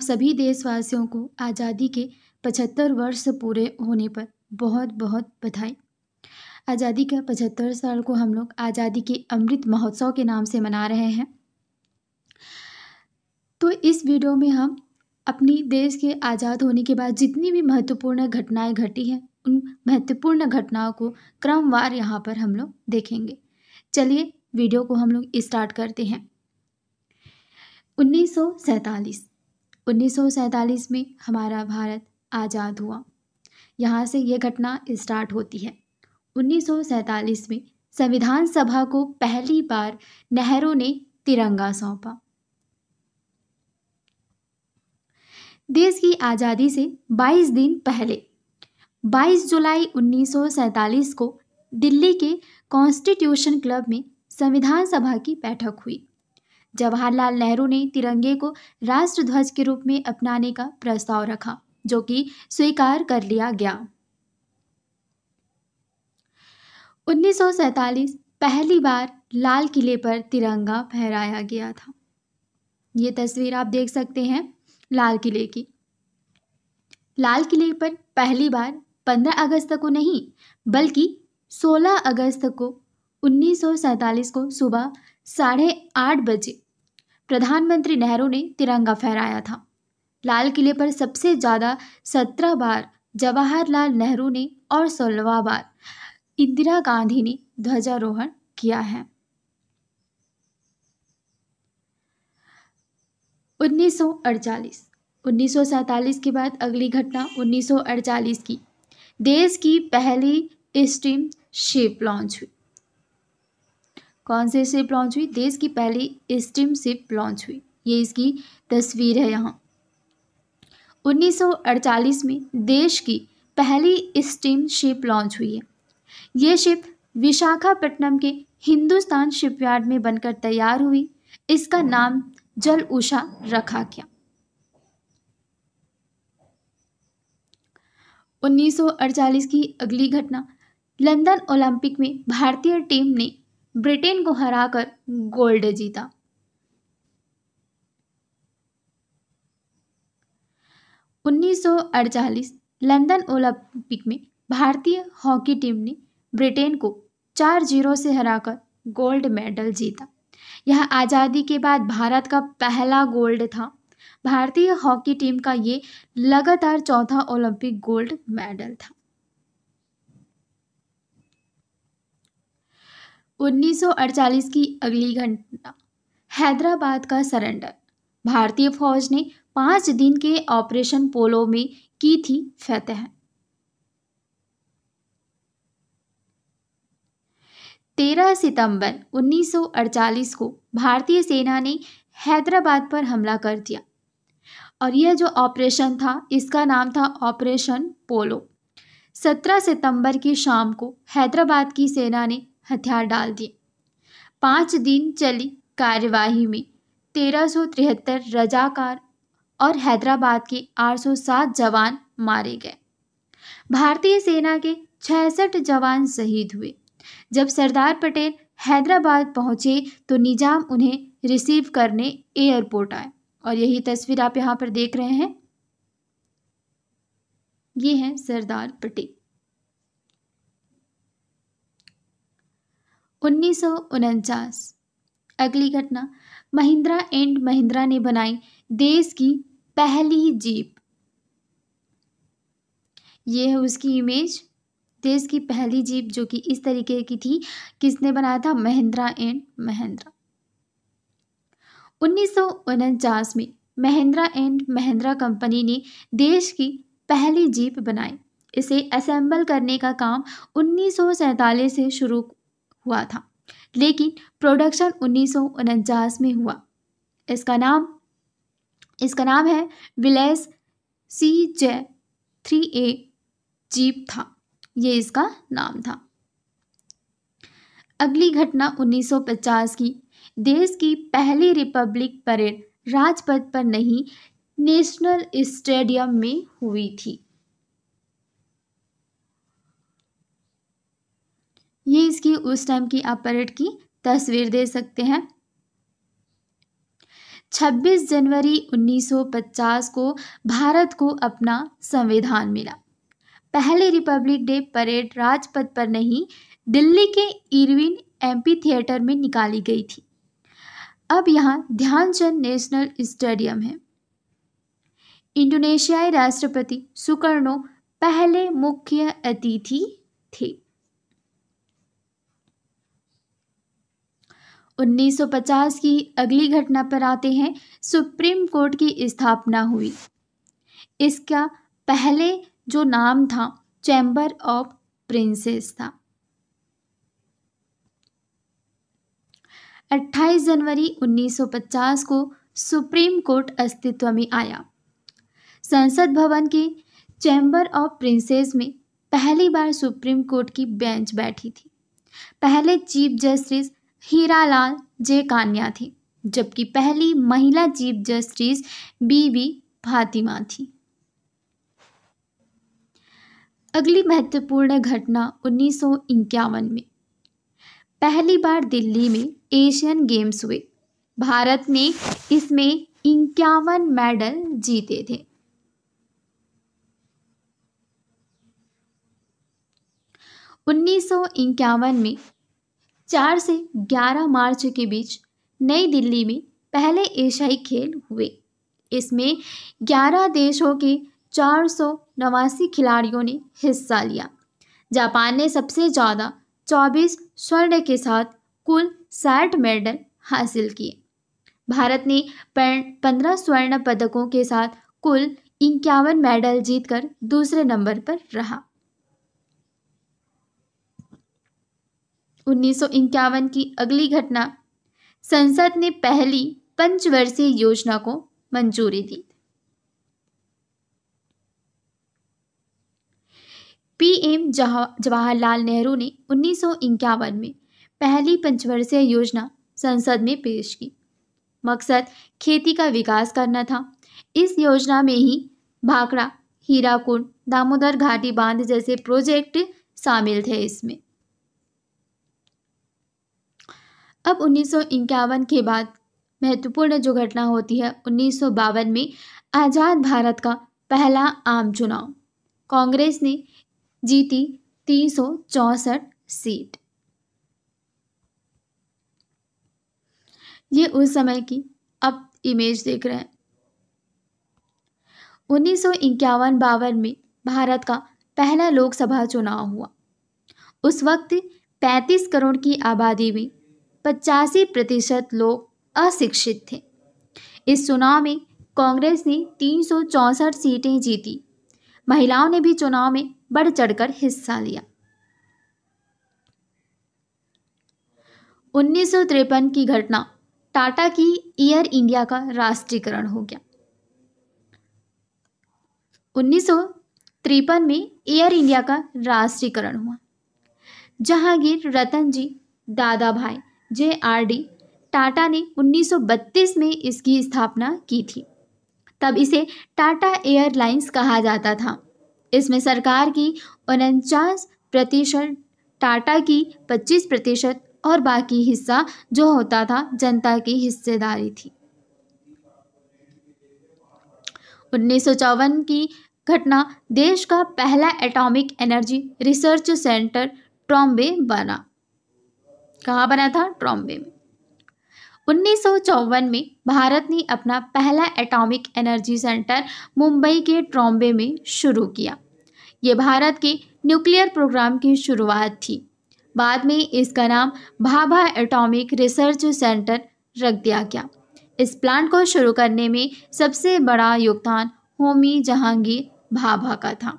आप सभी देशवासियों को आज़ादी के पचहत्तर वर्ष पूरे होने पर बहुत बहुत बधाई आज़ादी का पचहत्तर साल को हम लोग आज़ादी के अमृत महोत्सव के नाम से मना रहे हैं तो इस वीडियो में हम अपनी देश के आज़ाद होने के बाद जितनी भी महत्वपूर्ण घटनाएं घटी हैं उन महत्वपूर्ण घटनाओं को क्रमवार यहाँ पर हम लोग देखेंगे चलिए वीडियो को हम लोग स्टार्ट करते हैं उन्नीस 1947 में हमारा भारत आज़ाद हुआ यहाँ से ये घटना स्टार्ट होती है 1947 में संविधान सभा को पहली बार नेहरू ने तिरंगा सौंपा देश की आज़ादी से 22 दिन पहले 22 जुलाई 1947 को दिल्ली के कॉन्स्टिट्यूशन क्लब में संविधान सभा की बैठक हुई जवाहरलाल नेहरू ने तिरंगे को राष्ट्र ध्वज के रूप में अपनाने का प्रस्ताव रखा जो कि स्वीकार कर लिया गया 1947 पहली बार लाल किले पर तिरंगा फहराया गया था ये तस्वीर आप देख सकते हैं लाल किले की लाल किले पर पहली बार 15 अगस्त को नहीं बल्कि 16 अगस्त को 1947 को सुबह साढ़े आठ बजे प्रधानमंत्री नेहरू ने तिरंगा फहराया था लाल किले पर सबसे ज़्यादा सत्रह बार जवाहरलाल नेहरू ने और सोलवा बार इंदिरा गांधी ने ध्वजारोहण किया है 1948 1947 के बाद अगली घटना 1948 की देश की पहली स्टीम शिप लॉन्च हुई कौन सी शिप लॉन्च हुई देश की पहली स्टीम शिप लॉन्च हुई ये इसकी तस्वीर है यहाँ 1948 में देश की पहली स्टीम शिप लॉन्च हुई है ये शिप विशाखापट्टनम के हिंदुस्तान शिपयार्ड में बनकर तैयार हुई इसका नाम जल उषा रखा गया 1948 की अगली घटना लंदन ओलंपिक में भारतीय टीम ने ब्रिटेन को हराकर गोल्ड जीता उन्नीस लंदन ओलंपिक में भारतीय हॉकी टीम ने ब्रिटेन को चार जीरो से हराकर गोल्ड मेडल जीता यह आज़ादी के बाद भारत का पहला गोल्ड था भारतीय हॉकी टीम का ये लगातार चौथा ओलंपिक गोल्ड मेडल था 1948 की अगली घटना हैदराबाद का सरेंडर भारतीय फौज ने पाँच दिन के ऑपरेशन पोलो में की थी फतेह तेरह सितंबर 1948 को भारतीय सेना ने हैदराबाद पर हमला कर दिया और यह जो ऑपरेशन था इसका नाम था ऑपरेशन पोलो 17 सितंबर की शाम को हैदराबाद की सेना ने हथियार डाल दिए पाँच दिन चली कार्यवाही में तेरह सौ रजाकार और हैदराबाद के 807 जवान मारे गए भारतीय सेना के 66 जवान शहीद हुए जब सरदार पटेल हैदराबाद पहुंचे तो निजाम उन्हें रिसीव करने एयरपोर्ट आए और यही तस्वीर आप यहाँ पर देख रहे हैं ये हैं सरदार पटेल उन्नीस अगली घटना महिंद्रा एंड महिंद्रा ने बनाई देश की पहली जीप ये है उसकी इमेज देश की पहली जीप जो कि इस तरीके की थी किसने बनाया था महिंद्रा एंड महिंद्रा उन्नीस में महिंद्रा एंड महिंद्रा कंपनी ने देश की पहली जीप बनाई इसे असेंबल करने का काम उन्नीस से शुरू हुआ था लेकिन प्रोडक्शन उन्नीस में हुआ इसका नाम इसका नाम है Willys C J three A jeep था ये इसका नाम था अगली घटना 1950 की देश की पहली रिपब्लिक परेड राजपथ पर नहीं नेशनल स्टेडियम में हुई थी ये इसकी उस टाइम की आप परेड की तस्वीर दे सकते हैं 26 जनवरी 1950 को भारत को अपना संविधान मिला पहले रिपब्लिक डे परेड राजपथ पर नहीं दिल्ली के इरविन एमपी थिएटर में निकाली गई थी अब यहाँ ध्यानचंद नेशनल स्टेडियम है इंडोनेशियाई राष्ट्रपति सुकर्णो पहले मुख्य अतिथि थे 1950 की अगली घटना पर आते हैं सुप्रीम कोर्ट की स्थापना हुई इसका पहले जो नाम था चैम्बर ऑफ प्रिंसेस था 28 जनवरी 1950 को सुप्रीम कोर्ट अस्तित्व में आया संसद भवन के चैम्बर ऑफ प्रिंसेस में पहली बार सुप्रीम कोर्ट की बेंच बैठी थी पहले chief justice Hiralal J Kania थी जबकि पहली महिला चीफ जस्टिस बीवी फातिमा थी अगली महत्वपूर्ण घटना उन्नीस में पहली बार दिल्ली में एशियन गेम्स हुए भारत ने इसमें इक्यावन मेडल जीते थे उन्नीस में चार से ग्यारह मार्च के बीच नई दिल्ली में पहले एशियाई खेल हुए इसमें ग्यारह देशों के चार सौ नवासी खिलाड़ियों ने हिस्सा लिया जापान ने सबसे ज़्यादा चौबीस स्वर्ण के साथ कुल साठ मेडल हासिल किए भारत ने पंद्रह स्वर्ण पदकों के साथ कुल इक्यावन मेडल जीतकर दूसरे नंबर पर रहा उन्नीस की अगली घटना संसद ने पहली पंचवर्षीय योजना को मंजूरी दी पीएम जवाहरलाल नेहरू ने उन्नीस में पहली पंचवर्षीय योजना संसद में पेश की मकसद खेती का विकास करना था इस योजना में ही भाखड़ा हीराकुंड दामोदर घाटी बांध जैसे प्रोजेक्ट शामिल थे इसमें अब उन्नीस के बाद महत्वपूर्ण जो घटना होती है उन्नीस में आज़ाद भारत का पहला आम चुनाव कांग्रेस ने जीती तीन सीट ये उस समय की अब इमेज देख रहे हैं उन्नीस सौ इक्यावन बावन में भारत का पहला लोकसभा चुनाव हुआ उस वक्त 35 करोड़ की आबादी में पचासी प्रतिशत लोग अशिक्षित थे इस चुनाव में कांग्रेस ने तीन सीटें जीती महिलाओं ने भी चुनाव में बढ़ चढ़कर हिस्सा लिया उन्नीस की घटना टाटा की एयर इंडिया का राष्ट्रीयकरण हो गया उन्नीस में एयर इंडिया का राष्ट्रीयकरण हुआ जहांगीर रतन जी दादा भाई जे आर डी टाटा ने 1932 में इसकी स्थापना की थी तब इसे टाटा एयरलाइंस कहा जाता था इसमें सरकार की उनचास प्रतिशत टाटा की 25 प्रतिशत और बाकी हिस्सा जो होता था जनता की हिस्सेदारी थी उन्नीस की घटना देश का पहला atomic energy research centre Trombay बना कहाँ बना था ट्रॉम्बे में उन्नीस में भारत ने अपना पहला एटॉमिक एनर्जी सेंटर मुंबई के ट्रॉम्बे में शुरू किया ये भारत के न्यूक्लियर प्रोग्राम की शुरुआत थी बाद में इसका नाम भाभा एटॉमिक रिसर्च सेंटर रख दिया गया इस प्लांट को शुरू करने में सबसे बड़ा योगदान होमी जहांगीर भाभा का था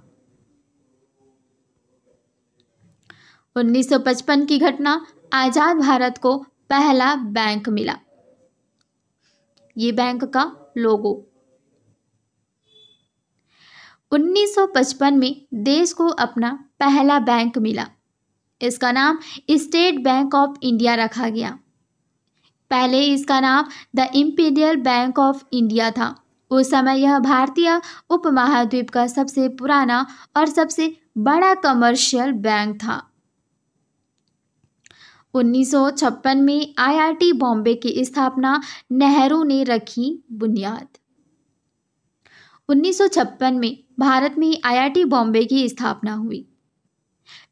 1955 की घटना आज़ाद भारत को पहला बैंक मिला ये बैंक का लोगो 1955 में देश को अपना पहला बैंक मिला इसका नाम स्टेट बैंक ऑफ इंडिया रखा गया पहले इसका नाम the Imperial Bank of India था उस समय यह भारतीय उपमहाद्वीप का सबसे पुराना और सबसे बड़ा कमर्शियल बैंक था उन्नीस में आईआईटी बॉम्बे की स्थापना नेहरू ने रखी बुनियाद 1956 में भारत में आईआईटी बॉम्बे की स्थापना हुई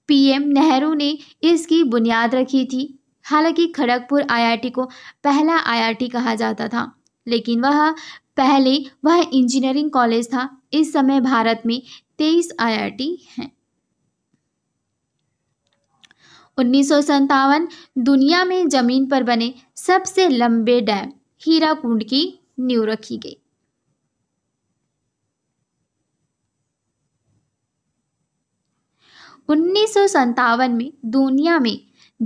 पीएम नेहरू ने इसकी बुनियाद रखी थी हालांकि खड़गपुर आईआईटी को पहला आईआईटी कहा जाता था लेकिन वह पहले वह इंजीनियरिंग कॉलेज था इस समय भारत में तेईस आईआईटी हैं उन्नीस दुनिया में ज़मीन पर बने सबसे लंबे डैम हीरा कुंड की नींव रखी गई उन्नीस में दुनिया में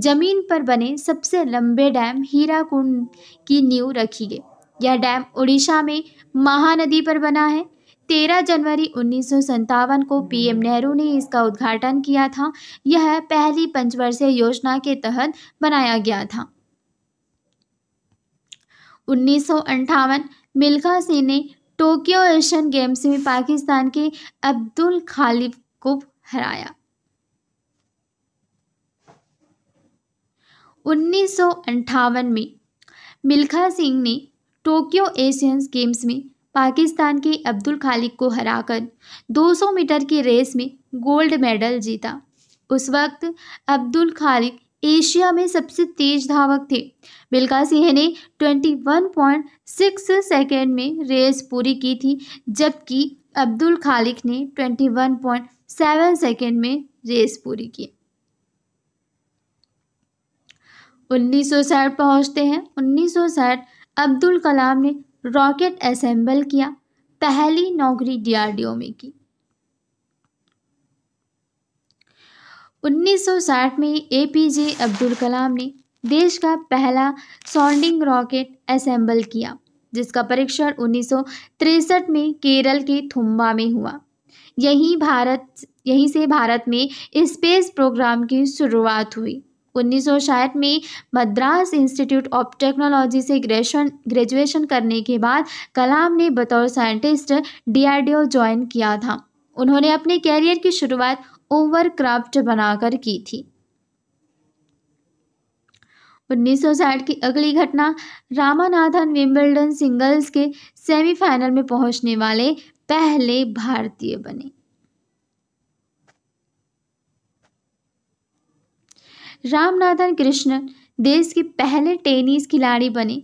जमीन पर बने सबसे लंबे डैम हीरा कुंड की नींव रखी गई यह डैम उड़ीसा में महानदी पर बना है तेरह जनवरी उन्नीस को पीएम नेहरू ने इसका उद्घाटन किया था यह पहली पंचवर्षीय योजना के तहत बनाया गया था उन्नीस मिल्खा सिंह ने टोक्यो एशियन गेम्स में पाकिस्तान के अब्दुल खालिफ को हराया उन्नीस में मिल्खा सिंह ने टोक्यो एशियंस गेम्स में पाकिस्तान के अब्दुल खालिक को हराकर 200 मीटर की रेस में गोल्ड मेडल जीता उस वक्त अब्दुल खालिक एशिया में सबसे तेज धावक थे मिल्खा सिंह ने 21.6 सेकंड में रेस पूरी की थी जबकि अब्दुल खालिक ने 21.7 सेकंड में रेस पूरी की उन्नीस सौ पहुंचते हैं उन्नीस सौ अब्दुल कलाम ने रॉकेट असेंबल किया पहली नौकरी डीआरडीओ में की 1960 में एपीजे अब्दुल कलाम ने देश का पहला सॉन्डिंग रॉकेट असेंबल किया जिसका परीक्षण उन्नीस में केरल के थुम्बा में हुआ यहीं भारत यहीं से भारत में स्पेस प्रोग्राम की शुरुआत हुई उन्नीस में मद्रास इंस्टीट्यूट ऑफ टेक्नोलॉजी से ग्रेजुएशन ग्रेजुएशन करने के बाद कलाम ने बतौर साइंटिस्ट डीआरडीओ ज्वाइन किया था उन्होंने अपने कैरियर की शुरुआत ओवर क्राफ्ट बनाकर की थी उन्नीस की अगली घटना रामानाथन विम्बल्डन सिंगल्स के सेमीफाइनल में पहुंचने वाले पहले भारतीय बने रामनाथन कृष्णन देश के पहले टेनिस खिलाड़ी बने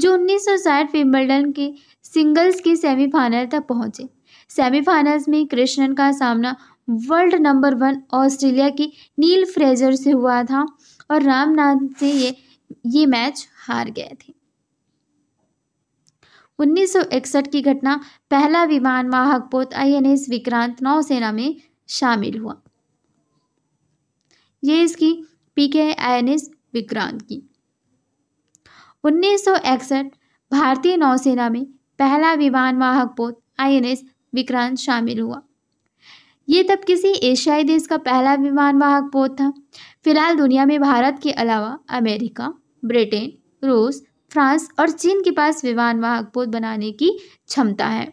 जो उन्नीस सौ साठ विंबलडन के सिंगल्स के सेमीफाइनल तक पहुंचे सेमीफाइनल्स में कृष्णन का सामना वर्ल्ड नंबर वन ऑस्ट्रेलिया की नील फ्रेजर से हुआ था और रामनाथ से ये ये मैच हार गए थे 1961 की घटना पहला विमान वाहक पोत आई विक्रांत नौसेना में शामिल हुआ ये इसकी पी के एन एस विक्रांत की उन्नीस भारतीय नौसेना में पहला विमान वाहक पोत आई विक्रांत शामिल हुआ ये तब किसी एशियाई देश का पहला विमान वाहक पोत था फिलहाल दुनिया में भारत के अलावा अमेरिका ब्रिटेन रूस फ्रांस और चीन के पास विमान वाहक पोत बनाने की क्षमता है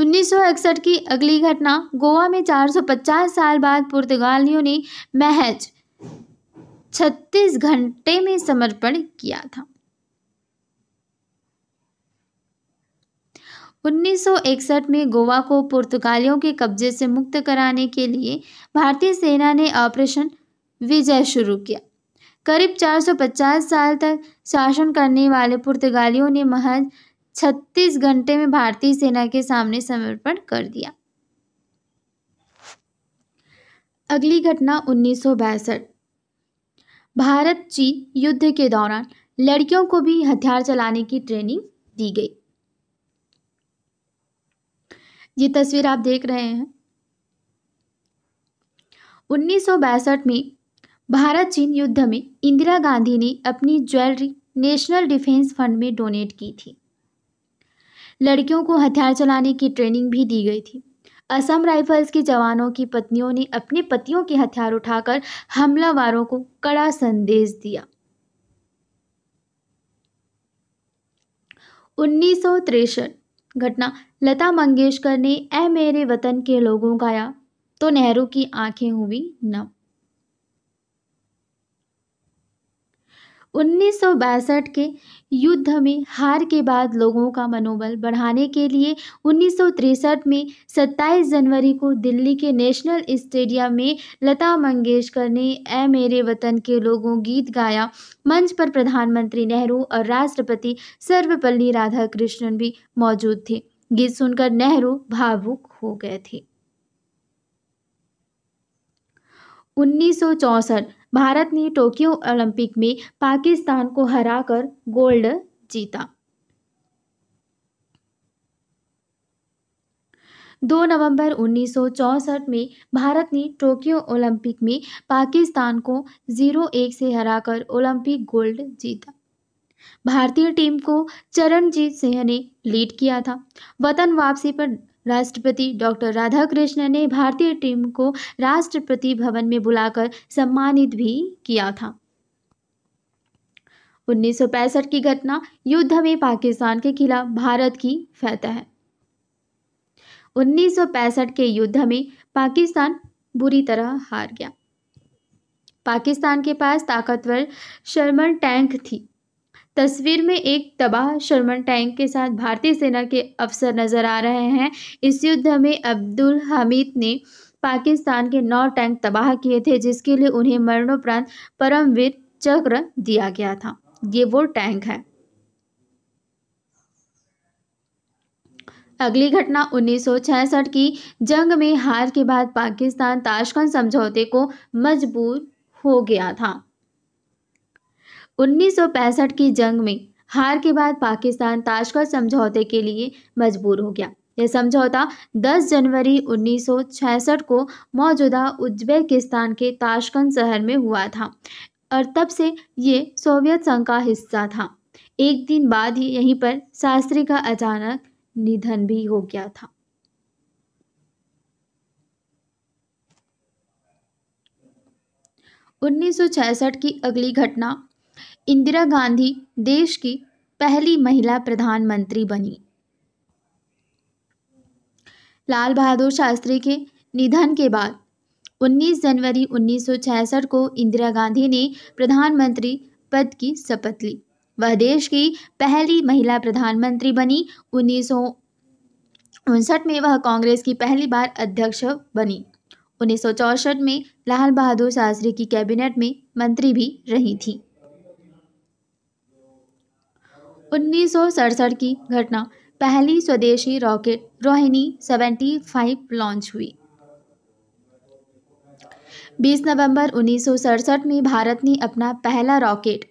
उन्नीस की अगली घटना गोवा में 450 साल बाद पुर्तगालियों ने महज 36 घंटे में समर्पण किया था 1961 में गोवा को पुर्तगालियों के कब्जे से मुक्त कराने के लिए भारतीय सेना ने ऑपरेशन विजय शुरू किया करीब 450 साल तक शासन करने वाले पुर्तगालियों ने महज छत्तीस घंटे में भारतीय सेना के सामने समर्पण कर दिया अगली घटना उन्नीस भारत चीन युद्ध के दौरान लड़कियों को भी हथियार चलाने की ट्रेनिंग दी गई ये तस्वीर आप देख रहे हैं उन्नीस में भारत चीन युद्ध में इंदिरा गांधी ने अपनी ज्वेलरी नेशनल डिफेंस फंड में डोनेट की थी लड़कियों को हथियार चलाने की ट्रेनिंग भी दी गई थी असम राइफल्स के जवानों की पत्नियों ने अपने पतियों के हथियार उठाकर हमलावरों को कड़ा संदेश दिया 1963 घटना लता मंगेशकर ने ए मेरे वतन के लोगों गाया तो नेहरू की आंखें हुई नम उन्नीस के युद्ध में हार के बाद लोगों का मनोबल बढ़ाने के लिए उन्नीस में 27 जनवरी को दिल्ली के नेशनल स्टेडियम में लता मंगेशकर ने ए मेरे वतन के लोगों गीत गाया मंच पर प्रधानमंत्री नेहरू और राष्ट्रपति सर्वपल्ली राधाकृष्णन भी मौजूद थे गीत सुनकर नेहरू भावुक हो गए थे उन्नीस भारत ने टोक्यो ओलंपिक में पाकिस्तान को हराकर गोल्ड जीता दो नवंबर 1964 में भारत ने टोक्यो ओलंपिक में पाकिस्तान को जीरो एक से हराकर ओलंपिक गोल्ड जीता भारतीय टीम को चरणजीत सिंह ने लीड किया था वतन वापसी पर राष्ट्रपति डॉक्टर राधाकृष्णन ने भारतीय टीम को राष्ट्रपति भवन में बुलाकर सम्मानित भी किया था उन्नीस की घटना युद्ध में पाकिस्तान के खिलाफ भारत की फतह है उन्नीस के युद्ध में पाकिस्तान बुरी तरह हार गया पाकिस्तान के पास ताकतवर शर्मन टैंक थी तस्वीर में एक तबाह शर्मन टैंक के साथ भारतीय सेना के अफसर नजर आ रहे हैं इस युद्ध में अब्दुल हमीद ने पाकिस्तान के नौ टैंक तबाह किए थे जिसके लिए उन्हें मरणोपरांत परमवीर चक्र दिया गया था ये वो टैंक है अगली घटना 1966 की जंग में हार के बाद पाकिस्तान ताशकंद समझौते को मजबूर हो गया था उन्नीस की जंग में हार के बाद पाकिस्तान ताशकट समझौते के लिए मजबूर हो गया यह समझौता 10 जनवरी 1966 को मौजूदा उज्बेकिस्तान के ताशकन शहर में हुआ था और तब से ये सोवियत संघ का हिस्सा था एक दिन बाद ही यहीं पर शास्त्री का अचानक निधन भी हो गया था उन्नीस की अगली घटना इंदिरा गांधी देश की पहली महिला प्रधानमंत्री बनी लाल बहादुर शास्त्री के निधन के बाद 19 जनवरी 1966 को इंदिरा गांधी ने प्रधानमंत्री पद की शपथ ली वह देश की पहली महिला प्रधानमंत्री बनी उन्नीस उनसठ में वह कांग्रेस की पहली बार अध्यक्ष बनी उन्नीस में लाल बहादुर शास्त्री की कैबिनेट में मंत्री भी रही थीं उन्नीस की घटना पहली स्वदेशी रॉकेट रोहिणी 75 लॉन्च हुई 20 नवंबर उन्नीस में भारत ने अपना पहला रॉकेट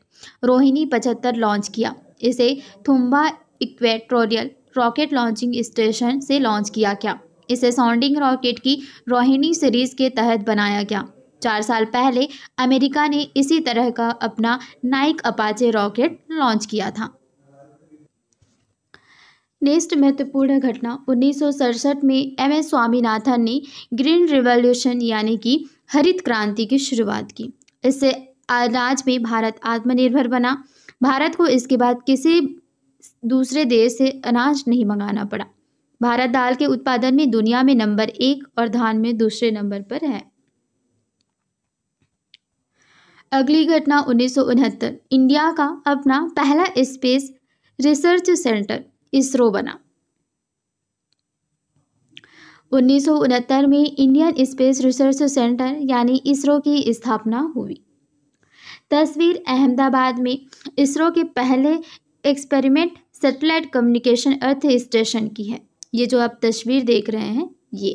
रोहिणी 75 लॉन्च किया इसे Thumba equatorial rocket launching station से लॉन्च किया गया इसे साउंडिंग रॉकेट की रोहिणी सीरीज के तहत बनाया गया चार साल पहले अमेरिका ने इसी तरह का अपना नाइक अपाचे रॉकेट लॉन्च किया था नेक्स्ट महत्वपूर्ण घटना उन्नीस में एम एस स्वामीनाथन ने ग्रीन रिवॉल्यूशन यानी कि हरित क्रांति की शुरुआत की इससे अनाज में भारत आत्मनिर्भर बना भारत को इसके बाद किसी दूसरे देश से अनाज नहीं मंगाना पड़ा भारत दाल के उत्पादन में दुनिया में नंबर एक और धान में दूसरे नंबर पर है अगली घटना उन्नीस इंडिया का अपना पहला स्पेस रिसर्च सेंटर इसरो बना उन्नीस में इंडियन स्पेस रिसर्च सेंटर यानी इसरो की स्थापना हुई तस्वीर अहमदाबाद में इसरो के पहले experiment satellite communication earth station की है ये जो आप तस्वीर देख रहे हैं ये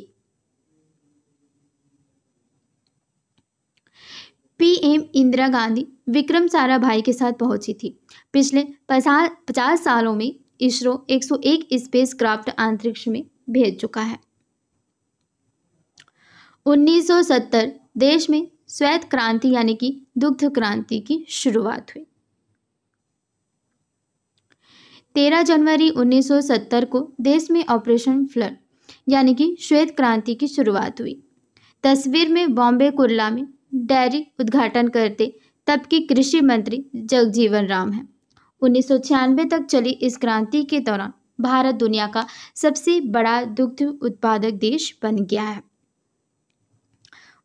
पीएम इंदिरा गांधी विक्रम साराभाई के साथ पहुंची थी पिछले पचास सालों में इसरो 101 स्पेसक्राफ्ट अंतरिक्ष में भेज चुका है 1970 देश में श्वेत क्रांति यानी कि दुग्ध क्रांति की शुरुआत हुई 13 जनवरी 1970 को देश में ऑपरेशन फ्लड यानी कि श्वेत क्रांति की शुरुआत हुई तस्वीर में बॉम्बे कुर्ला में डेयरी उद्घाटन करते तब के कृषि मंत्री जगजीवन राम हैं उन्नीस तक चली इस क्रांति के दौरान भारत दुनिया का सबसे बड़ा दुग्ध उत्पादक देश बन गया है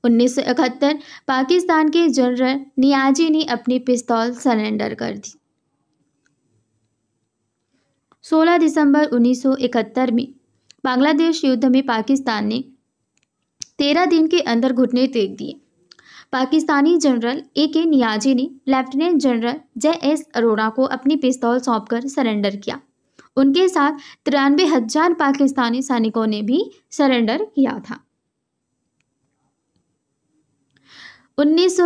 1971 पाकिस्तान के जनरल नियाजी ने अपनी पिस्तौल सरेंडर कर दी 16 दिसंबर 1971 में बांग्लादेश युद्ध में पाकिस्तान ने 13 दिन के अंदर घुटने टेक दिए Pakistani general A K Niazi ने lieutenant general J S Arora को अपनी पिस्तौल सौंपकर सरेंडर किया उनके साथ तिरानवे हजार पाकिस्तानी सैनिकों ने भी सरेंडर किया था उन्नीस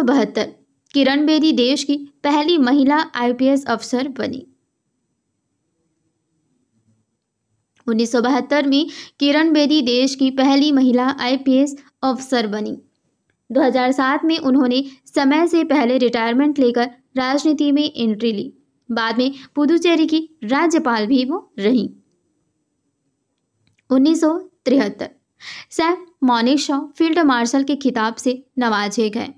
किरण बेदी देश की पहली महिला आईपीएस अफसर बनी उन्नीस में किरण बेदी देश की पहली महिला आईपीएस अफसर बनी 2007 में उन्होंने समय से पहले रिटायरमेंट लेकर राजनीति में एंट्री ली बाद में पुदुचेरी की राज्यपाल भी वो रहीं उन्नीस सौ तिहत्तर सैम मॉनेशा फील्ड मार्शल के खिताब से नवाजे गए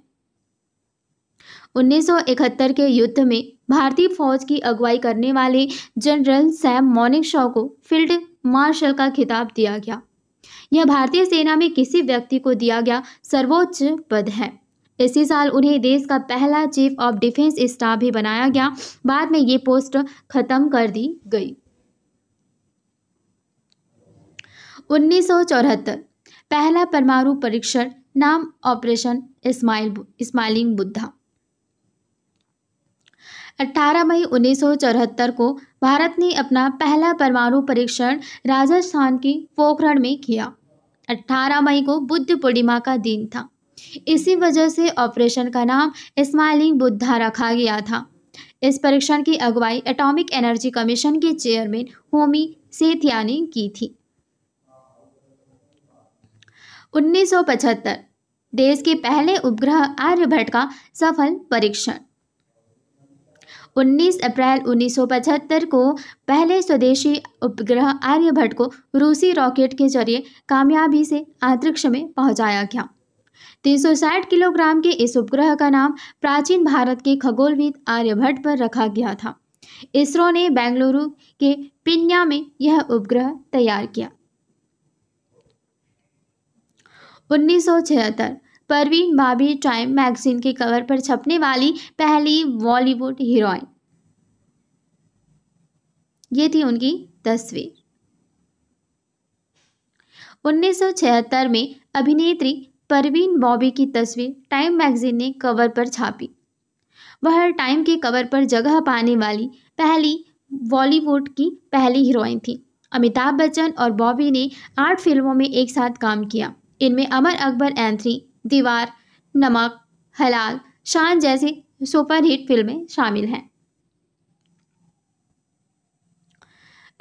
1971 के युद्ध में भारतीय फौज की अगुवाई करने वाले जनरल सैम मॉनिक शॉ को फील्ड मार्शल का खिताब दिया गया यह भारतीय सेना में किसी व्यक्ति को दिया गया सर्वोच्च पद है इसी साल उन्हें देश का पहला चीफ ऑफ डिफेंस स्टाफ भी बनाया गया बाद में ये पोस्ट खत्म कर दी गई उन्नीस पहला परमाणु परीक्षण नाम ऑपरेशन इस्माइल इस्माइलिंग बुद्धा 18 मई उन्नीस को भारत ने अपना पहला परमाणु परीक्षण राजस्थान के पोखरण में किया 18 मई को बुद्ध पूर्णिमा का दिन था इसी वजह से ऑपरेशन का नाम स्माइलिंग बुद्धा रखा गया था इस परीक्षण की अगुवाई एटॉमिक एनर्जी कमीशन के चेयरमैन होमी सेथिया ने की थी 1975 देश के पहले उपग्रह आर्यभट्ट का सफल परीक्षण 19 अप्रैल 1975 को पहले स्वदेशी उपग्रह आर्यभट्ट को रूसी रॉकेट के जरिए कामयाबी से अंतरिक्ष में पहुंचाया गया 360 किलोग्राम के इस उपग्रह का नाम प्राचीन भारत के खगोलविद आर्यभट्ट पर रखा गया था इसरो ने बेंगलुरु के पिन्या में यह उपग्रह तैयार किया 1976 परवीन भाभी टाइम मैगजीन के कवर पर छपने वाली पहली बॉलीवुड हीरोइन ये थी उनकी तस्वीर 1976 में अभिनेत्री परवीन बॉबी की तस्वीर टाइम मैगजीन ने कवर पर छापी वह टाइम के कवर पर जगह पाने वाली पहली बॉलीवुड की पहली हीरोइन थी अमिताभ बच्चन और बॉबी ने आठ फिल्मों में एक साथ काम किया इनमें अमर अकबर एंथनी दीवार नमक हलाल शान जैसी सुपरहिट फिल्में शामिल हैं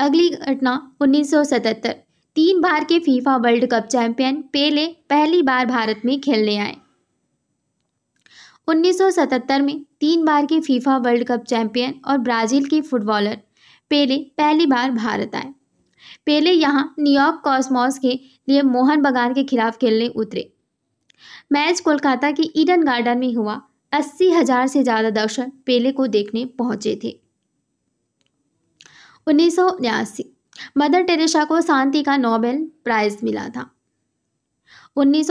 अगली घटना 1977 तीन बार के FIFA World Cup champion Pele पहली बार भारत में खेलने आए 1977 में तीन बार के फीफा वर्ल्ड कप चैंपियन और ब्राज़ील के फुटबॉलर पेले पहली बार भारत आए पेले यहां न्यूयॉर्क कॉस्मॉस के लिए मोहन बगान के खिलाफ खेलने उतरे मैच कोलकाता के ईडन गार्डन में हुआ अस्सी हजार से ज़्यादा दर्शक पेले को देखने पहुंचे थे उन्नीस मदर टेरेसा को शांति का नोबेल प्राइज मिला था उन्नीस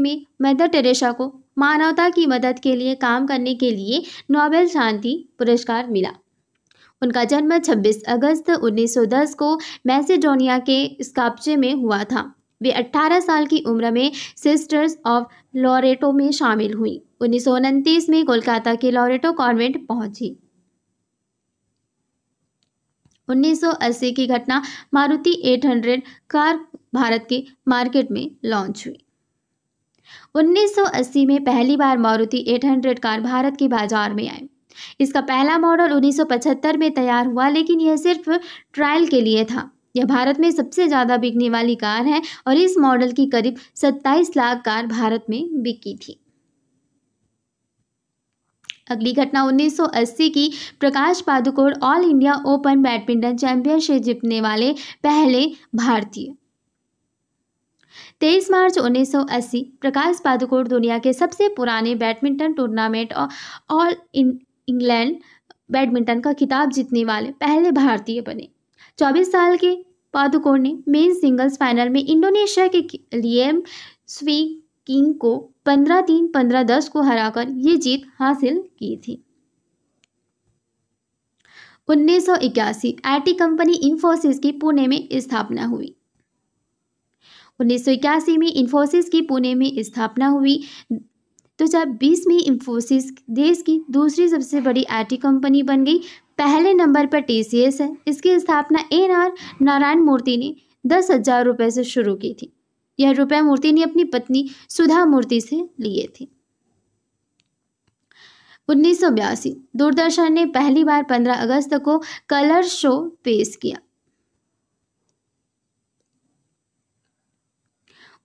में मदर टेरेसा को मानवता की मदद के लिए काम करने के लिए नोबेल शांति पुरस्कार मिला उनका जन्म 26 अगस्त 1910 को मैसेडोनिया के स्काप्चे में हुआ था वे 18 साल की उम्र में सिस्टर्स ऑफ लॉरेटो में शामिल हुई उन्नीस में कोलकाता के लॉरेटो कॉन्वेंट पहुंची 1980 की घटना मारुति 800 कार भारत के मार्केट में लॉन्च हुई 1980 में पहली बार मारुति 800 कार भारत के बाजार में आई इसका पहला मॉडल 1975 में तैयार हुआ लेकिन यह सिर्फ ट्रायल के लिए था यह भारत में सबसे ज़्यादा बिकने वाली कार है और इस मॉडल की करीब 27 लाख कार भारत में बिकी थी अगली घटना 1980 की Prakash Padukone All India Open badminton championship जीतने वाले पहले भारतीय तेईस मार्च 1980 प्रकाश पादुकोण दुनिया के सबसे पुराने बैडमिंटन टूर्नामेंट और ऑल इंग्लैंड बैडमिंटन का खिताब जीतने वाले पहले भारतीय बने चौबीस साल के पादुकोण ने मेन सिंगल्स फाइनल में इंडोनेशिया के लिए स्वी किंग को पंद्रह तीन पंद्रह दस को हराकर ये जीत हासिल की थी 1981 आईटी कंपनी इंफोसिस की पुणे में स्थापना हुई 1981 में इंफोसिस की पुणे में स्थापना हुई बीस में इंफोसिस देश की दूसरी सबसे बड़ी आईटी कंपनी बन गई पहले नंबर पर टीसीएस है इसकी स्थापना एन आर नारायण मूर्ति ने दस हजार रुपये से शुरू की थी यह रुपये मूर्ति ने अपनी पत्नी सुधा मूर्ति से लिए थे उन्नीस दूरदर्शन ने पहली बार 15 अगस्त को कलर शो पेश किया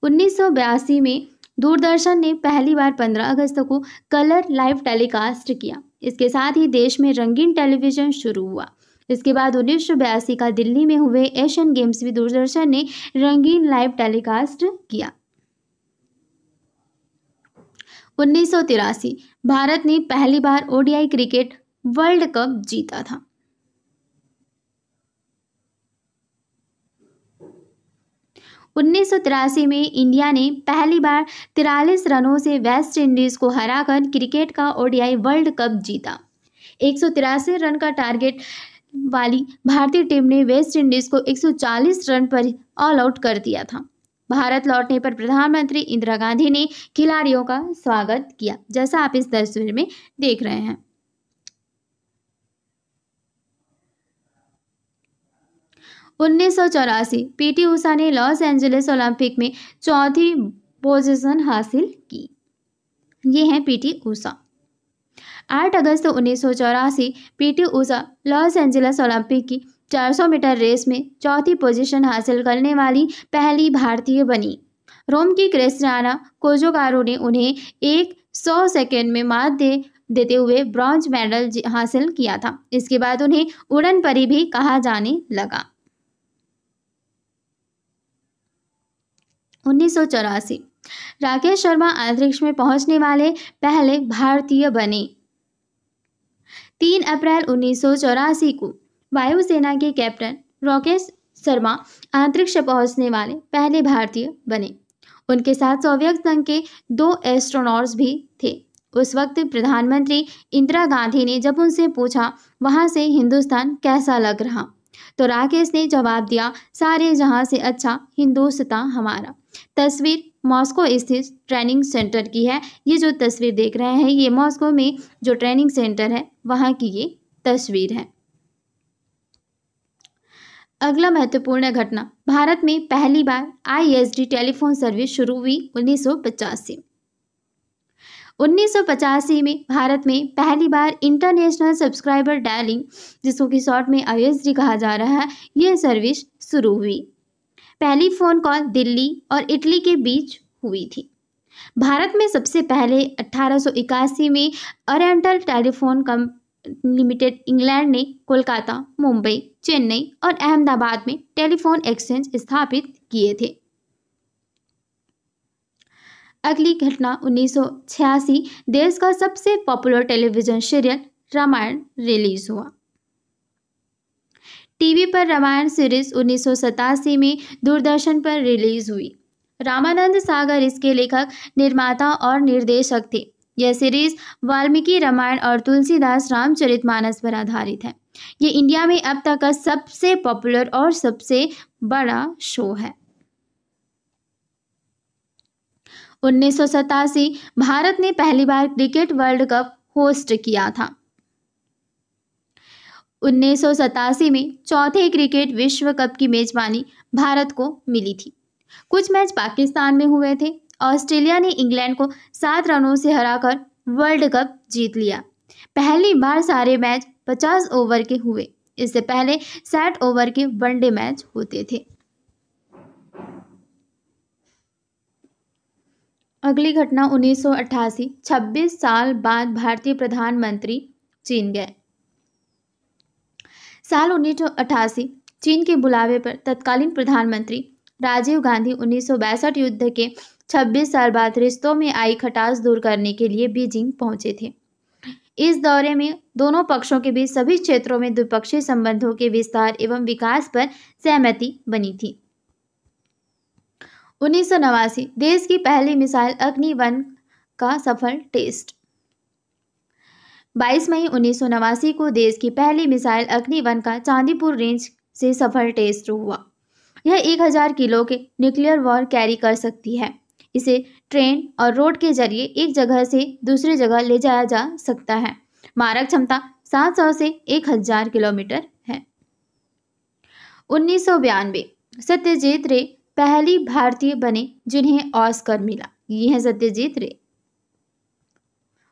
1982 में दूरदर्शन ने पहली बार 15 अगस्त को कलर लाइव टेलीकास्ट किया इसके साथ ही देश में रंगीन टेलीविजन शुरू हुआ इसके बाद उन्नीस का दिल्ली में हुए एशियन गेम्स भी दूरदर्शन ने रंगीन लाइव टेलीकास्ट किया उन्नीस भारत ने पहली बार ओडीआई क्रिकेट वर्ल्ड कप जीता था 1983 में इंडिया ने पहली बार तिरालीस रनों से वेस्ट इंडीज़ को हराकर क्रिकेट का ओडीआई वर्ल्ड कप जीता एक रन का टारगेट वाली भारतीय टीम ने वेस्ट इंडीज़ को 140 रन पर ऑल आउट कर दिया था भारत लौटने पर प्रधानमंत्री इंदिरा गांधी ने खिलाड़ियों का स्वागत किया जैसा आप इस तस्वीर में देख रहे हैं उन्नीस सौ चौरासी पीटी ऊषा ने लॉस एंजलिस ओलंपिक में चौथी पोजीशन हासिल की ये हैं पीटी ऊषा आठ अगस्त उन्नीस सौ चौरासी PT Usha Los Angeles Olympic की 400 मीटर रेस में चौथी पोजीशन हासिल करने वाली पहली भारतीय बनी रोम की क्रिस्टियाना कोजोकारो ने उन्हें एक सौ सेकेंड में मात दे देते हुए ब्रॉन्ज मेडल हासिल किया था इसके बाद उन्हें उड़न परी भी कहा जाने लगा उन्नीस राकेश शर्मा अंतरिक्ष में पहुंचने वाले पहले भारतीय बने तीन अप्रैल उन्नीस को वायुसेना के कैप्टन राकेश शर्मा अंतरिक्ष पहुंचने वाले पहले भारतीय बने उनके साथ सोवियत संघ के दो एस्ट्रोनॉट्स भी थे उस वक्त प्रधानमंत्री इंदिरा गांधी ने जब उनसे पूछा वहां से हिंदुस्तान कैसा लग रहा तो राकेश ने जवाब दिया सारे जहां से अच्छा हिंदुस्तान हमारा तस्वीर मॉस्को स्थित ट्रेनिंग सेंटर की है ये जो तस्वीर देख रहे हैं ये मॉस्को में जो ट्रेनिंग सेंटर है वहाँ की ये तस्वीर है अगला महत्वपूर्ण घटना भारत में पहली बार आईएसडी टेलीफोन सर्विस शुरू हुई उन्नीस में उन्नीस में भारत में पहली बार इंटरनेशनल सब्सक्राइबर डायलिंग जिसको कि शॉर्ट में आईएसडी कहा जा रहा है ये सर्विस शुरू हुई पहली फ़ोन कॉल दिल्ली और इटली के बीच हुई थी भारत में सबसे पहले 1881 में Oriental Telephone co limited England ने कोलकाता मुंबई चेन्नई और अहमदाबाद में टेलीफोन एक्सचेंज स्थापित किए थे अगली घटना 1986 देश का सबसे popular television serial Ramayan release हुआ टीवी पर रामायण सीरीज उन्नीस में दूरदर्शन पर रिलीज हुई रामानंद सागर इसके लेखक निर्माता और निर्देशक थे यह सीरीज वाल्मीकि रामायण और तुलसीदास रामचरितमानस पर आधारित है ये इंडिया में अब तक का सबसे पॉपुलर और सबसे बड़ा शो है उन्नीस भारत ने पहली बार क्रिकेट वर्ल्ड कप होस्ट किया था उन्नीस में चौथे क्रिकेट विश्व कप की मेजबानी भारत को मिली थी कुछ मैच पाकिस्तान में हुए थे ऑस्ट्रेलिया ने इंग्लैंड को सात रनों से हराकर वर्ल्ड कप जीत लिया पहली बार सारे मैच 50 ओवर के हुए इससे पहले साठ ओवर के वनडे मैच होते थे अगली घटना 1988 26 साल बाद भारतीय प्रधानमंत्री चीन गए साल उन्नीस चीन के बुलावे पर तत्कालीन प्रधानमंत्री राजीव गांधी उन्नीस युद्ध के 26 साल बाद रिश्तों में आई खटास दूर करने के लिए बीजिंग पहुंचे थे इस दौरे में दोनों पक्षों के बीच सभी क्षेत्रों में द्विपक्षीय संबंधों के विस्तार एवं विकास पर सहमति बनी थी उन्नीस देश की पहली मिसाइल अग्नि वन का सफल टेस्ट 22 मई उन्नीस को देश की पहली मिसाइल अग्निवन का चांदीपुर रेंज से सफल टेस्ट हुआ यह 1000 किलो के न्यूक्लियर वॉर कैरी कर सकती है इसे ट्रेन और रोड के जरिए एक जगह से दूसरी जगह ले जाया जा सकता है मारक क्षमता 700 से 1000 किलोमीटर है उन्नीस सत्यजीत रे पहली भारतीय बने जिन्हें ऑस्कर मिला यह सत्यजीत रे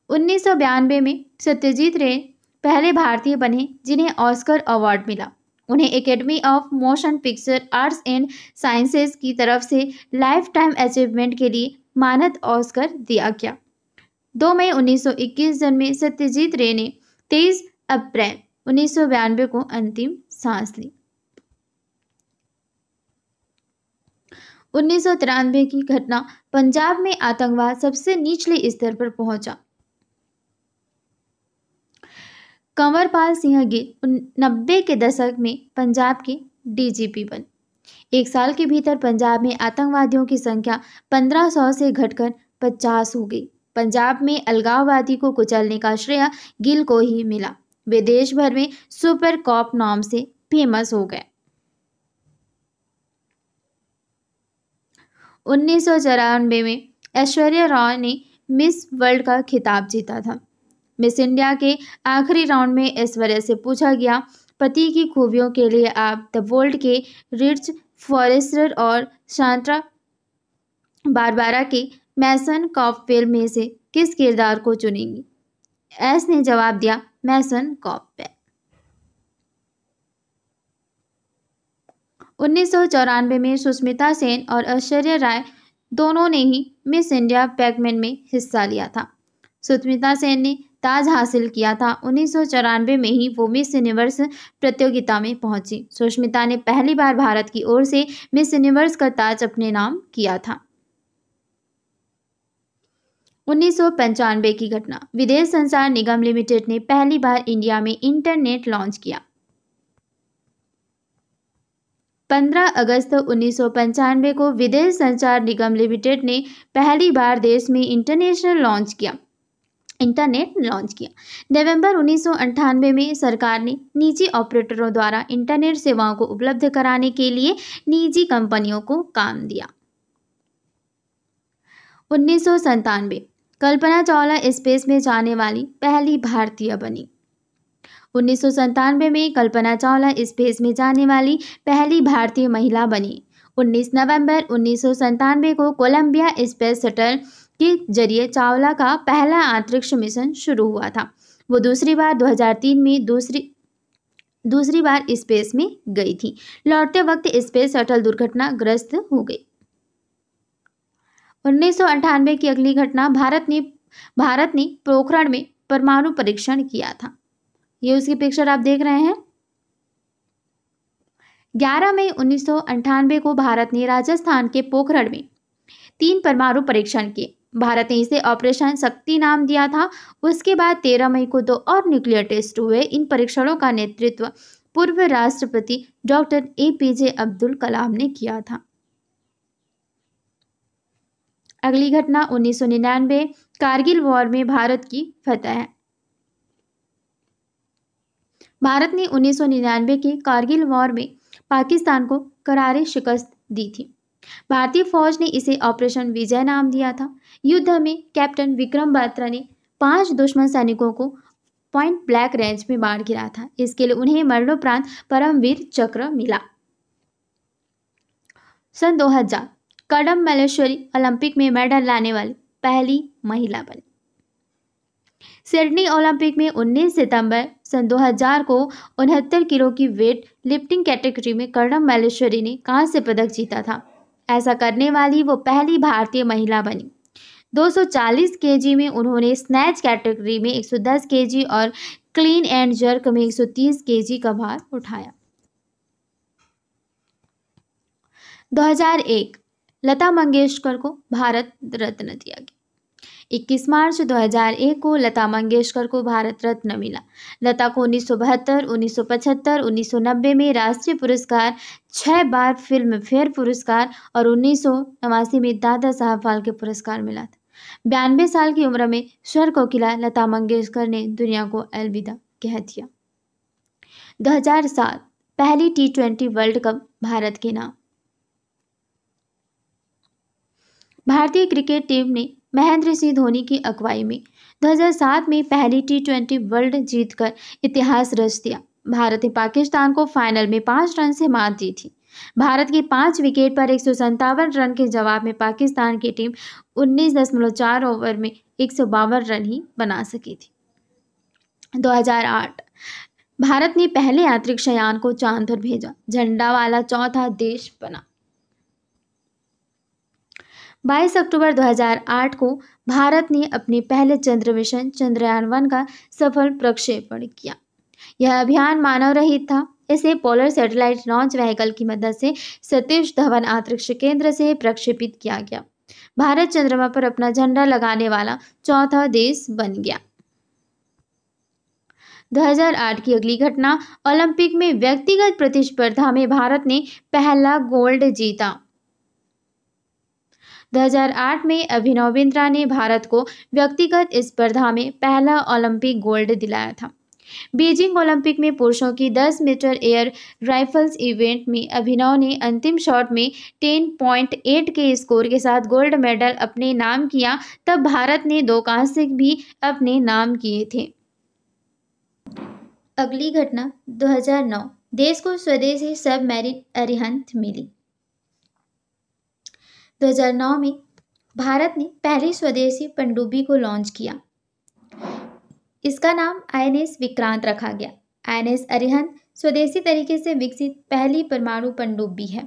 उन्नीस में सत्यजीत रे पहले भारतीय बने जिन्हें ऑस्कर अवार्ड मिला उन्हें Academy of Motion Picture Arts and Sciences की तरफ से लाइफ टाइम अचीवमेंट के लिए मानद ऑस्कर दिया गया दो मई 1921 में सत्यजीत रे ने 23 अप्रैल उन्नीस को अंतिम सांस ली उन्नीस की घटना पंजाब में आतंकवाद सबसे निचले स्तर पर पहुंचा कंवरपाल सिंह गिल नब्बे के दशक में पंजाब के डीजीपी बने एक साल के भीतर पंजाब में आतंकवादियों की संख्या 1500 से घटकर 50 हो गई पंजाब में अलगाववादी को कुचलने का श्रेय गिल को ही मिला वे देश भर में सुपर कॉप नाम से फेमस हो गए उन्नीस में ऐश्वर्या राय ने मिस वर्ल्ड का खिताब जीता था मिस इंडिया के आखिरी राउंड में ऐश्वर्या से पूछा गया पति की खूबियों के लिए आप द वर्ल्ड के रिच फॉरेस्टर और शांत्रा बारबारा के मैसन कॉपवेल में से किस किरदार को चुनेंगी एस ने जवाब दिया मैसन कॉपवेल उन्नीस में सुष्मिता सेन और ऐश्वर्या राय दोनों ने ही मिस इंडिया पैकमैन में हिस्सा लिया था सुष्मिता सेन ने ताज हासिल किया था उन्नीस में ही वो मिस यूनिवर्स प्रतियोगिता में पहुंची सुष्मिता ने पहली बार भारत की ओर से मिस यूनिवर्स का ताज अपने नाम किया था उन्नीस की घटना विदेश संचार निगम लिमिटेड ने पहली बार इंडिया में इंटरनेट लॉन्च किया 15 अगस्त उन्नीस को विदेश संचार निगम लिमिटेड ने पहली बार देश में इंटरनेशनल लॉन्च किया इंटरनेट लॉन्च किया नवंबर उन्नीस में सरकार ने निजी ऑपरेटरों द्वारा इंटरनेट सेवाओं को उपलब्ध कराने के लिए निजी कंपनियों को काम दिया उन्नीस कल्पना चावला स्पेस में जाने वाली पहली भारतीय बनी उन्नीस में कल्पना चावला स्पेस में जाने वाली पहली भारतीय महिला बनी 19 नवंबर उन्नीस को कोलंबिया स्पेस शटल के जरिए चावला का पहला अंतरिक्ष मिशन शुरू हुआ था वो दूसरी बार 2003 में दूसरी दूसरी बार स्पेस में गई थी लौटते वक्त स्पेस शटल दुर्घटनाग्रस्त हो गई उन्नीस की अगली घटना भारत ने भारत ने पोखरण में परमाणु परीक्षण किया था ये उसकी पिक्चर आप देख रहे हैं 11 मई उन्नीस को भारत ने राजस्थान के पोखरण में तीन परमाणु परीक्षण किए भारत ने इसे ऑपरेशन शक्ति नाम दिया था उसके बाद तेरह मई को दो और न्यूक्लियर टेस्ट हुए इन परीक्षणों का नेतृत्व पूर्व राष्ट्रपति doctor A P J Abdul Kalam ने किया था अगली घटना उन्नीस कारगिल वॉर में भारत की फतह भारत ने उन्नीस के कारगिल वॉर में पाकिस्तान को करारे शिकस्त दी थी भारतीय फौज ने इसे ऑपरेशन विजय नाम दिया था युद्ध में कैप्टन विक्रम बत्रा ने पांच दुश्मन सैनिकों को पॉइंट ब्लैक रेंज में मार गिरा था इसके लिए उन्हें मरणोपरांत परमवीर चक्र मिला सन 2000 कड़म मलेश्वरी ओलंपिक में मेडल लाने वाली पहली महिला बनी सिडनी ओलंपिक में 19 सितंबर सन 2000 को उनहत्तर किलो की वेट लिफ्टिंग कैटेगरी में कर्णम मलेश्वरी ने कांस्य पदक जीता था ऐसा करने वाली वो पहली भारतीय महिला बनी 240 केजी में उन्होंने स्नैच कैटेगरी में 110 केजी और क्लीन एंड जर्क में 130 केजी का भार उठाया 2001 लता मंगेशकर को भारत रत्न दिया गया 21 मार्च 2001 को लता मंगेशकर को भारत रत्न मिला लता को उन्नीस सौ बहत्तर उन्नीस सौ पचहत्तर उन्नीस सौ नब्बे में राष्ट्रीय पुरस्कार छः बार फिल्म फेयर पुरस्कार और उन्नीस में दादा साहब फाल्के पुरस्कार मिला था बयानबे साल की उम्र में स्वर को किला लता मंगेशकर ने दुनिया को अलविदा कह दिया 2007 पहली T twenty World Cup Bharat के नाम भारतीय क्रिकेट टीम ने महेंद्र सिंह धोनी की अगुवाई में 2007 में पहली टी ट्वेंटी वर्ल्ड जीतकर इतिहास रच दिया भारत ने पाकिस्तान को फाइनल में पाँच रन से मात दी थी भारत के पाँच विकेट पर एक रन के जवाब में पाकिस्तान की टीम उन्नीस ओवर में एक रन ही बना सकी थी 2008 भारत ने पहले यात्रिक शयान को चांद पर भेजा झंडा वाला चौथा देश बना 22 अक्टूबर 2008 को भारत ने अपने पहले चंद्र मिशन चंद्रयान वन का सफल प्रक्षेपण किया यह अभियान मानव रहित था इसे पोलर सैटेलाइट लॉन्च व्हीकल की मदद से सतीश धवन अंतरिक्ष केंद्र से प्रक्षेपित किया गया भारत चंद्रमा पर अपना झंडा लगाने वाला चौथा देश बन गया 2008 की अगली घटना ओलंपिक में व्यक्तिगत प्रतिस्पर्धा में भारत ने पहला गोल्ड जीता 2008 में अभिनव बिंद्रा ने भारत को व्यक्तिगत स्पर्धा में पहला ओलंपिक गोल्ड दिलाया था बीजिंग ओलंपिक में पुरुषों की 10 मीटर एयर राइफल्स इवेंट में अभिनव ने अंतिम शॉट में 10.8 के स्कोर के साथ गोल्ड मेडल अपने नाम किया तब भारत ने दो कांस्य भी अपने नाम किए थे अगली घटना 2009 देश को स्वदेशी सब मैरिन अरिहंत मिली 2009 में भारत ने पहली स्वदेशी पनडुब्बी को लॉन्च किया इसका नाम आई विक्रांत रखा गया आई अरिहंत स्वदेशी तरीके से विकसित पहली परमाणु पनडुब्बी है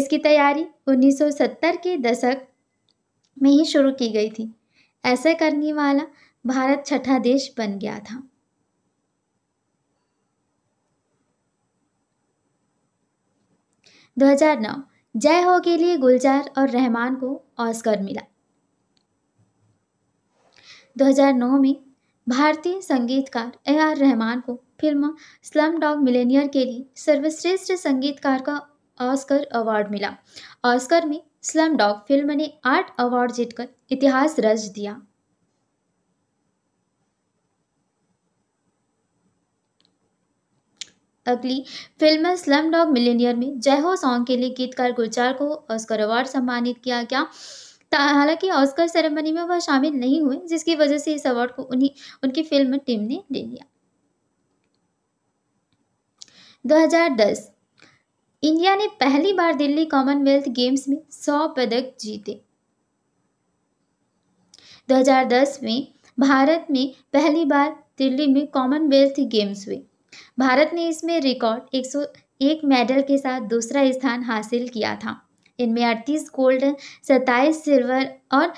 इसकी तैयारी 1970 के दशक में ही शुरू की गई थी ऐसा करने वाला भारत छठा देश बन गया था दो जय हो के लिए गुलजार और रहमान को ऑस्कर मिला 2009 में भारतीय संगीतकार ए आर रहमान को फिल्म स्लम डॉग मिलेनियर के लिए सर्वश्रेष्ठ संगीतकार का ऑस्कर अवार्ड मिला ऑस्कर में स्लम डॉग फिल्म ने आठ अवार्ड जीतकर इतिहास रच दिया अगली फिल्म स्लम डॉग मिलेनियर में जय हो सॉन्ग के लिए गीतकार गुलजार को ऑस्कर अवार्ड सम्मानित किया गया हालांकि ऑस्कर सेरेमनी में वह शामिल नहीं हुए जिसकी वजह से इस अवार्ड को उन्हीं उनकी फिल्म टीम ने ले लिया 2010 इंडिया ने पहली बार दिल्ली कॉमनवेल्थ गेम्स में 100 पदक जीते 2010 में भारत में पहली बार दिल्ली में कॉमनवेल्थ गेम्स हुए भारत ने इसमें रिकॉर्ड 101 मेडल के साथ दूसरा स्थान हासिल किया था इनमें अड़तीस गोल्ड सत्ताईस सिल्वर और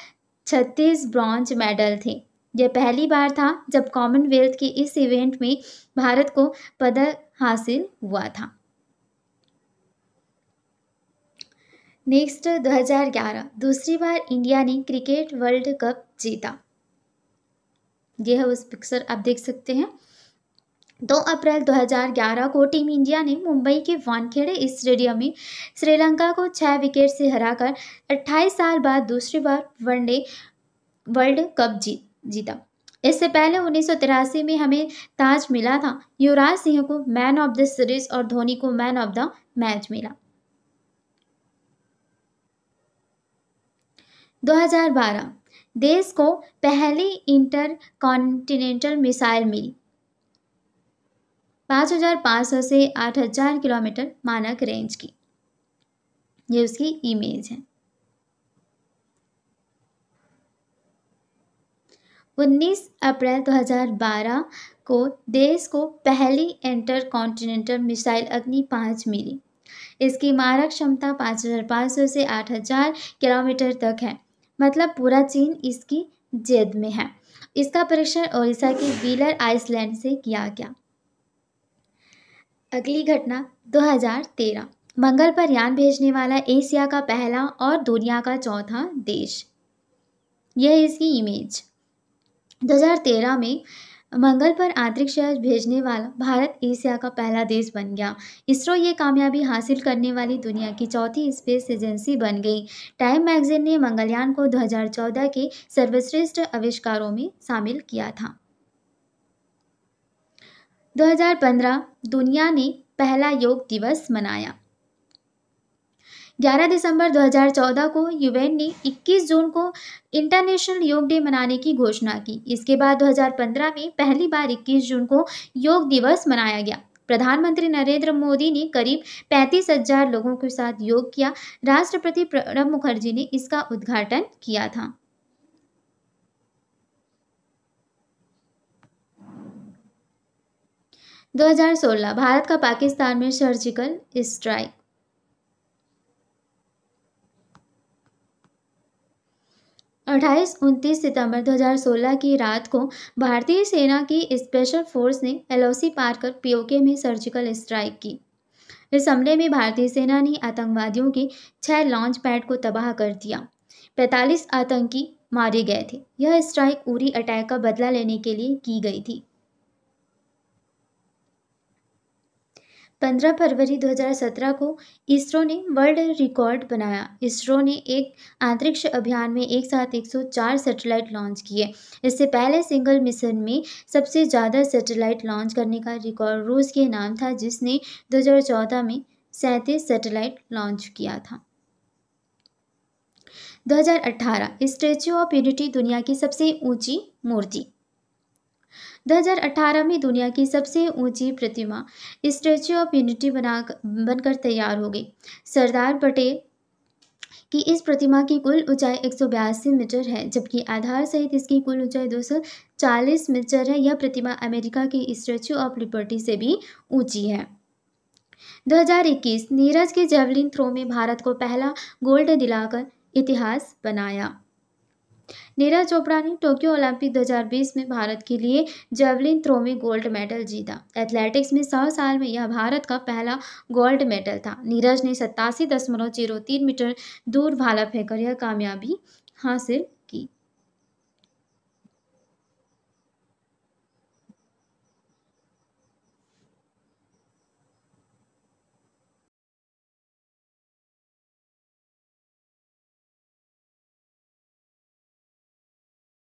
छत्तीस ब्रॉन्ज मेडल थे यह पहली बार था जब कॉमनवेल्थ के इस इवेंट में भारत को पदक हासिल हुआ था नेक्स्ट 2011 दूसरी बार इंडिया ने क्रिकेट वर्ल्ड कप जीता यह उस पिक्चर आप देख सकते हैं दो अप्रैल 2011 को टीम इंडिया ने मुंबई के वानखेड़े स्टेडियम में श्रीलंका को छः विकेट से हराकर 28 साल बाद दूसरी बार वनडे वर्ल्ड कप जीत जीता इससे पहले उन्नीस में हमें ताज मिला था युवराज सिंह को मैन ऑफ द सीरीज और धोनी को मैन ऑफ द मैच मिला 2012 देश को पहली इंटर कॉन्टिनेंटल मिसाइल मिली 5,500 हज़ार सौ से आठ हज़ार किलोमीटर मानक रेंज की ये उसकी इमेज है उन्नीस अप्रैल 2012 को देश को पहली इंटर कॉन्टिनेंटल मिसाइल अग्नि पाँच मिली इसकी मारक क्षमता 5,500 से 8,000 किलोमीटर तक है मतलब पूरा चीन इसकी जेद में है इसका परीक्षण ओडिशा के व्हीलर आइसलैंड से किया गया अगली घटना 2013 मंगल पर यान भेजने वाला एशिया का पहला और दुनिया का चौथा देश यह इसकी इमेज 2013 में मंगल पर अंतरिक्ष भेजने वाला भारत एशिया का पहला देश बन गया इसरो ये कामयाबी हासिल करने वाली दुनिया की चौथी स्पेस एजेंसी बन गई टाइम मैगजीन ने मंगलयान को 2014 के सर्वश्रेष्ठ आविष्कारों में शामिल किया था 2015 दुनिया ने पहला योग दिवस मनाया 11 दिसंबर 2014 को यूएन ने 21 जून को इंटरनेशनल योग डे मनाने की घोषणा की इसके बाद 2015 में पहली बार 21 जून को योग दिवस मनाया गया प्रधानमंत्री नरेंद्र मोदी ने करीब पैंतीस हजार लोगों के साथ योग किया राष्ट्रपति प्रणब मुखर्जी ने इसका उद्घाटन किया था 2016 भारत का पाकिस्तान में सर्जिकल स्ट्राइक अट्ठाईस उनतीस सितंबर 2016 की रात को भारतीय सेना की स्पेशल फोर्स ने एलओसी पार कर पीओके में सर्जिकल स्ट्राइक की इस हमले में भारतीय सेना ने आतंकवादियों के छह लॉन्च पैड को तबाह कर दिया 45 आतंकी मारे गए थे यह स्ट्राइक उरी अटैक का बदला लेने के लिए की गई थी पंद्रह फरवरी 2017 को इसरो ने वर्ल्ड रिकॉर्ड बनाया इसरो ने एक अंतरिक्ष अभियान में एक साथ 104 सैटेलाइट लॉन्च किए इससे पहले सिंगल मिशन में सबसे ज़्यादा सैटेलाइट लॉन्च करने का रिकॉर्ड रूस के नाम था जिसने 2014 में सैंतीस सैटेलाइट लॉन्च किया था 2018 स्टैच्यू ऑफ यूनिटी दुनिया की सबसे ऊंची मूर्ति 2018 में दुनिया की सबसे ऊंची प्रतिमा स्टैचू ऑफ यूनिटी बना बनकर तैयार हो गई सरदार पटेल कि इस प्रतिमा की कुल ऊंचाई एक मीटर है जबकि आधार सहित इसकी कुल ऊंचाई 240 मीटर है यह प्रतिमा अमेरिका की स्टैचू ऑफ लिबर्टी से भी ऊंची है 2021 नीरज के जेवलिन थ्रो में भारत को पहला गोल्ड दिलाकर इतिहास बनाया नीरज चोपड़ा ने टोक्यो ओलंपिक 2020 में भारत के लिए जेवलिन थ्रो में गोल्ड मेडल जीता एथलेटिक्स में सौ साल में यह भारत का पहला गोल्ड मेडल था नीरज ने सत्तासी दशमलव जीरो तीन मीटर दूर भाला फेंककर यह कामयाबी हासिल